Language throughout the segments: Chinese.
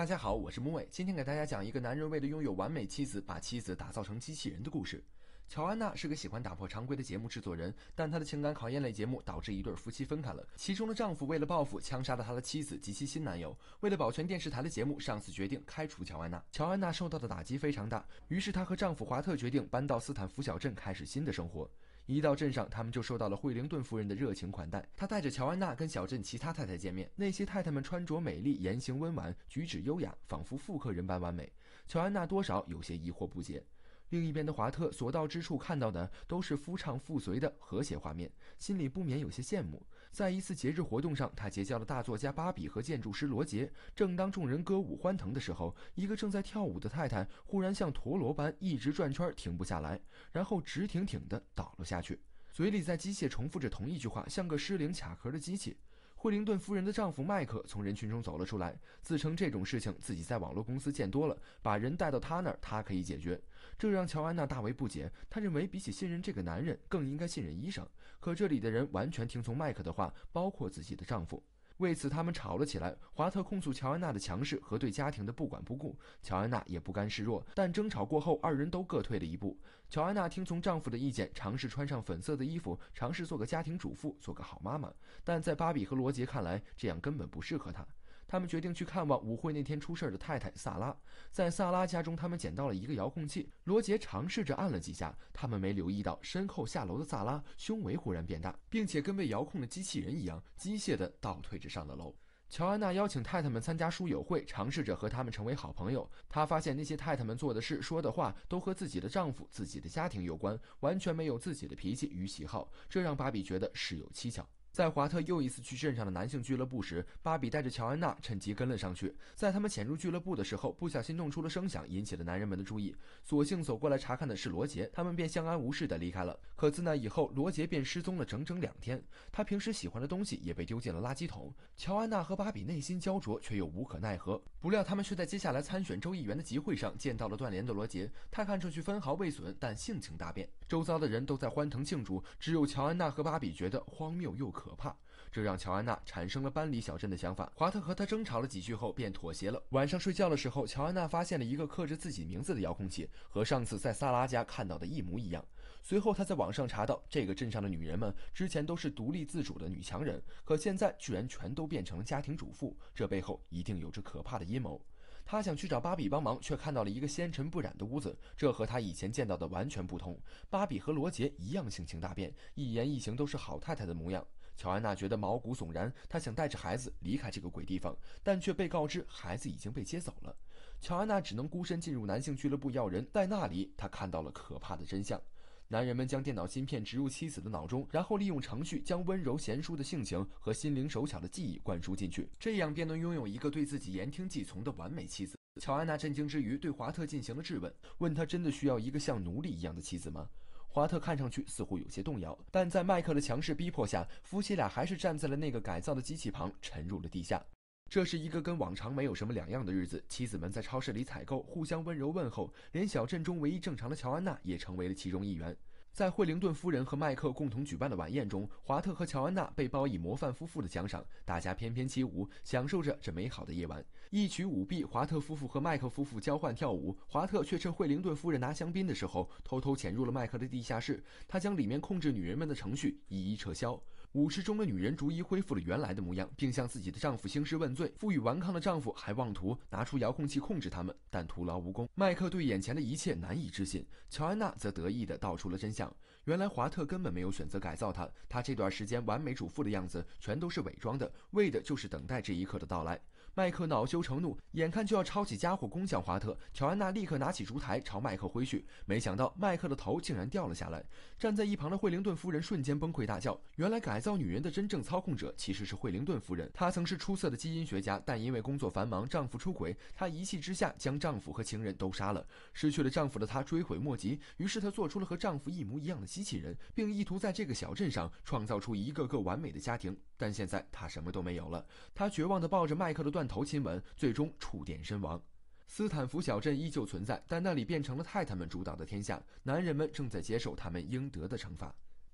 大家好，我是木卫，今天给大家讲一个男人为了拥有完美妻子，把妻子打造成机器人的故事。乔安娜是个喜欢打破常规的节目制作人，但他的情感考验类节目导致一对夫妻分开了。其中的丈夫为了报复，枪杀了他的妻子及其新男友。为了保全电视台的节目，上司决定开除乔安娜。乔安娜受到的打击非常大，于是她和丈夫华特决定搬到斯坦福小镇，开始新的生活。一到镇上，他们就受到了惠灵顿夫人的热情款待。她带着乔安娜跟小镇其他太太见面，那些太太们穿着美丽，言行温婉，举止优雅，仿佛复刻人般完美。乔安娜多少有些疑惑不解。另一边的华特所到之处看到的都是夫唱妇随的和谐画面，心里不免有些羡慕。在一次节日活动上，他结交了大作家芭比和建筑师罗杰。正当众人歌舞欢腾的时候，一个正在跳舞的太太忽然像陀螺般一直转圈，停不下来，然后直挺挺地倒了下去，嘴里在机械重复着同一句话，像个失灵卡壳的机器。惠灵顿夫人的丈夫麦克从人群中走了出来，自称这种事情自己在网络公司见多了，把人带到他那儿，他可以解决。这让乔安娜大为不解，她认为比起信任这个男人，更应该信任医生。可这里的人完全听从麦克的话，包括自己的丈夫。为此，他们吵了起来。华特控诉乔安娜的强势和对家庭的不管不顾，乔安娜也不甘示弱。但争吵过后，二人都各退了一步。乔安娜听从丈夫的意见，尝试穿上粉色的衣服，尝试做个家庭主妇，做个好妈妈。但在芭比和罗杰看来，这样根本不适合她。他们决定去看望舞会那天出事的太太萨拉。在萨拉家中，他们捡到了一个遥控器。罗杰尝试着按了几下，他们没留意到身后下楼的萨拉，胸围忽然变大，并且跟被遥控的机器人一样机械地倒退着上了楼。乔安娜邀请太太们参加书友会，尝试着和他们成为好朋友。她发现那些太太们做的事、说的话都和自己的丈夫、自己的家庭有关，完全没有自己的脾气与喜好，这让芭比觉得事有蹊跷。在华特又一次去镇上的男性俱乐部时，芭比带着乔安娜趁机跟了上去。在他们潜入俱乐部的时候，不小心弄出了声响，引起了男人们的注意。索性走过来查看的是罗杰，他们便相安无事地离开了。可自那以后，罗杰便失踪了整整两天，他平时喜欢的东西也被丢进了垃圾桶。乔安娜和芭比内心焦灼，却又无可奈何。不料他们却在接下来参选州议员的集会上见到了断联的罗杰。他看上去分毫未损，但性情大变。周遭的人都在欢腾庆祝，只有乔安娜和芭比觉得荒谬又。可。可怕，这让乔安娜产生了搬离小镇的想法。华特和他争吵了几句后便妥协了。晚上睡觉的时候，乔安娜发现了一个刻着自己名字的遥控器，和上次在萨拉家看到的一模一样。随后，他在网上查到，这个镇上的女人们之前都是独立自主的女强人，可现在居然全都变成了家庭主妇，这背后一定有着可怕的阴谋。他想去找芭比帮忙，却看到了一个纤尘不染的屋子，这和他以前见到的完全不同。芭比和罗杰一样性情大变，一言一行都是好太太的模样。乔安娜觉得毛骨悚然，她想带着孩子离开这个鬼地方，但却被告知孩子已经被接走了。乔安娜只能孤身进入男性俱乐部要人，在那里，她看到了可怕的真相：男人们将电脑芯片植入妻子的脑中，然后利用程序将温柔贤淑的性情和心灵手巧的技艺灌输进去，这样便能拥有一个对自己言听计从的完美妻子。乔安娜震惊之余，对华特进行了质问，问他真的需要一个像奴隶一样的妻子吗？华特看上去似乎有些动摇，但在麦克的强势逼迫下，夫妻俩还是站在了那个改造的机器旁，沉入了地下。这是一个跟往常没有什么两样的日子，妻子们在超市里采购，互相温柔问候，连小镇中唯一正常的乔安娜也成为了其中一员。在惠灵顿夫人和麦克共同举办的晚宴中，华特和乔安娜被包以模范夫妇的奖赏。大家翩翩起舞，享受着这美好的夜晚。一曲舞毕，华特夫妇和麦克夫妇交换跳舞，华特却趁惠灵顿夫人拿香槟的时候，偷偷潜入了麦克的地下室。他将里面控制女人们的程序一一撤销。舞池中的女人逐一恢复了原来的模样，并向自己的丈夫兴师问罪。负隅顽抗的丈夫还妄图拿出遥控器控制他们，但徒劳无功。麦克对眼前的一切难以置信，乔安娜则得意地道出了真相：原来华特根本没有选择改造他，他这段时间完美主妇的样子全都是伪装的，为的就是等待这一刻的到来。麦克恼羞成怒，眼看就要抄起家伙攻向华特，乔安娜立刻拿起烛台朝麦克挥去。没想到麦克的头竟然掉了下来。站在一旁的惠灵顿夫人瞬间崩溃大叫：“原来改造女人的真正操控者其实是惠灵顿夫人。她曾是出色的基因学家，但因为工作繁忙，丈夫出轨，她一气之下将丈夫和情人都杀了。失去了丈夫的她追悔莫及，于是她做出了和丈夫一模一样的机器人，并意图在这个小镇上创造出一个个完美的家庭。但现在她什么都没有了，她绝望地抱着麦克的断。探头亲吻，最终触电身亡。斯坦福小镇依旧存在，但那里变成了太太们主导的天下，男人们正在接受他们应得的惩罚。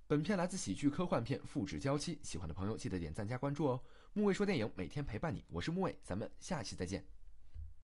本片来自喜剧科幻片《复制娇妻》，喜欢的朋友记得点赞加关注哦。木卫说电影每天陪伴你，我是木卫，咱们下期再见。